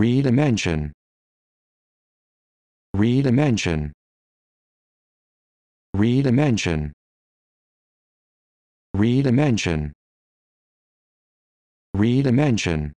Redimension. Redimension. Redimension. Redimension. Redimension.